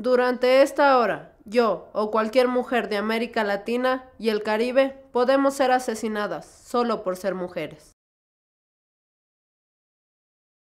Durante esta hora, yo o cualquier mujer de América Latina y el Caribe podemos ser asesinadas solo por ser mujeres.